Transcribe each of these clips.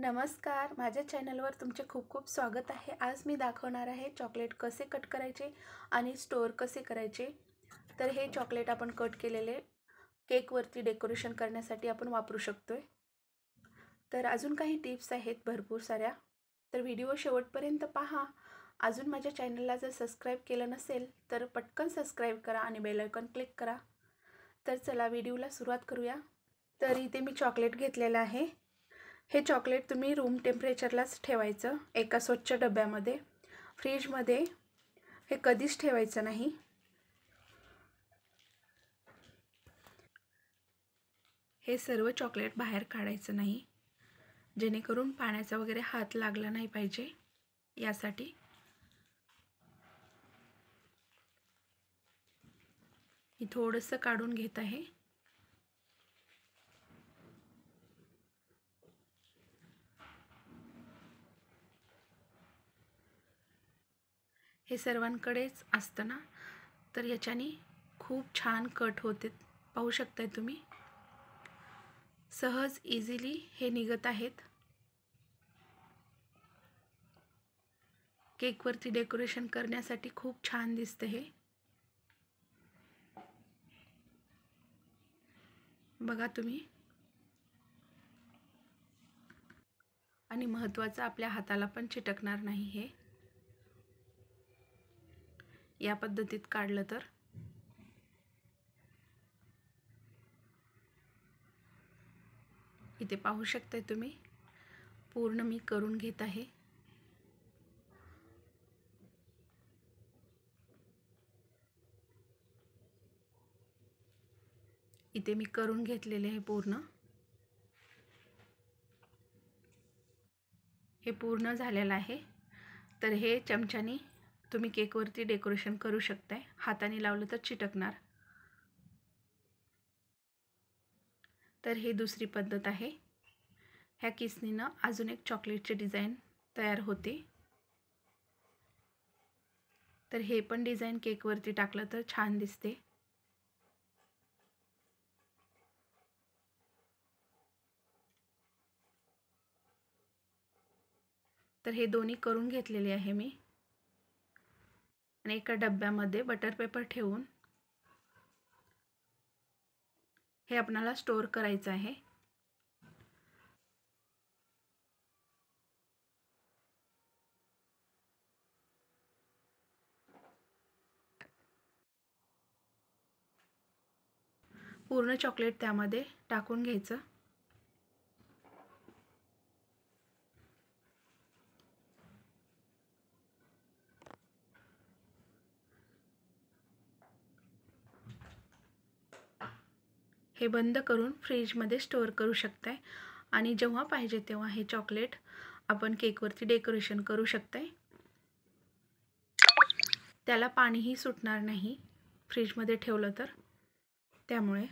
नमस्कार माझ्या चॅनलवर तुमचे खूप खूप स्वागत आहे आज मी दाखवणार आहे चॉकलेट कसे कट करायचे आणि स्टोअर कसे करायचे तर हे चॉकलेट आपण कट केलेले केकवरती डेकोरेशन करण्यासाठी आपण वापरू शकतो आहे तर अजून काही टिप्स आहेत भरपूर साऱ्या तर व्हिडिओ शेवटपर्यंत पहा अजून माझ्या चॅनलला जर सबस्क्राईब केलं नसेल तर पटकन सबस्क्राईब करा आणि बेलायकॉन क्लिक करा तर चला व्हिडिओला सुरुवात करूया तर इथे मी चॉकलेट घेतलेलं आहे हे चॉकलेट तुम्ही रूम टेम्परेचरलाच ठेवायचं एका स्वच्छ डब्यामध्ये फ्रीजमध्ये हे कधीच ठेवायचं नाही हे सर्व चॉकलेट बाहेर काढायचं नाही जेणेकरून पाण्याचा वगैरे हात लागला नाही पाहिजे यासाठी मी थोडंसं काढून घेत आहे हे सर्वांकडेच असतं ना तर याच्याने खूप छान कट होते पाहू शकताय तुम्ही सहज इझिली हे निघत आहेत केकवरती डेकोरेशन करण्यासाठी खूप छान दिसतं हे बघा तुम्ही आणि महत्त्वाचं आपल्या हाताला पण चिटकणार नाही हे या पद्धतीत काढलं तर इथे पाहू शकताय तुम्ही पूर्ण मी करून घेत आहे इथे मी करून घेतलेले आहे पूर्ण हे पूर्ण झालेलं आहे तर हे चमच्याने तुम्ही केकवरती डेकोरेशन करू शकताय हाताने लावलं तर चिटकणार तर ही दुसरी पद्धत आहे ह्या किसनीनं अजून एक चॉकलेटचे डिझाईन तयार होते तर हे पण डिझाईन केकवरती टाकलं तर छान दिसते तर हे दोन्ही करून घेतलेले आहे मी आणि एका डब्यामध्ये बटर पेपर ठेवून हे आपणाला स्टोर करायचं आहे पूर्ण चॉकलेट त्यामध्ये टाकून घ्यायचं हे बंद करून फ्रीजमध्ये स्टोअर करू आहे आणि जेव्हा पाहिजे तेव्हा हे चॉकलेट आपण केकवरती डेकोरेशन करू आहे त्याला पाणीही सुटणार नाही फ्रीजमध्ये ठेवलं तर त्यामुळे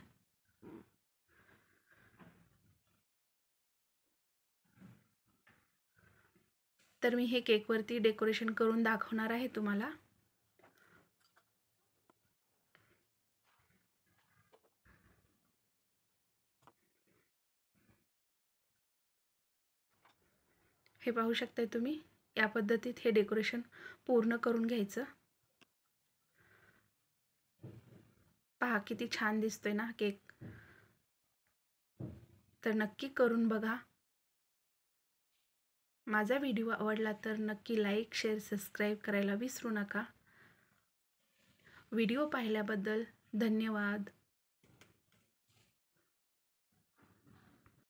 तर मी हे केकवरती डेकोरेशन करून दाखवणार आहे तुम्हाला हे पाहू शकताय तुम्ही या पद्धतीत हे डेकोरेशन पूर्ण करून घ्यायचं पहा किती छान दिसतोय ना केक तर नक्की करून बघा माझा व्हिडिओ आवडला तर नक्की लाईक शेअर सबस्क्राईब करायला विसरू नका व्हिडिओ पाहिल्याबद्दल धन्यवाद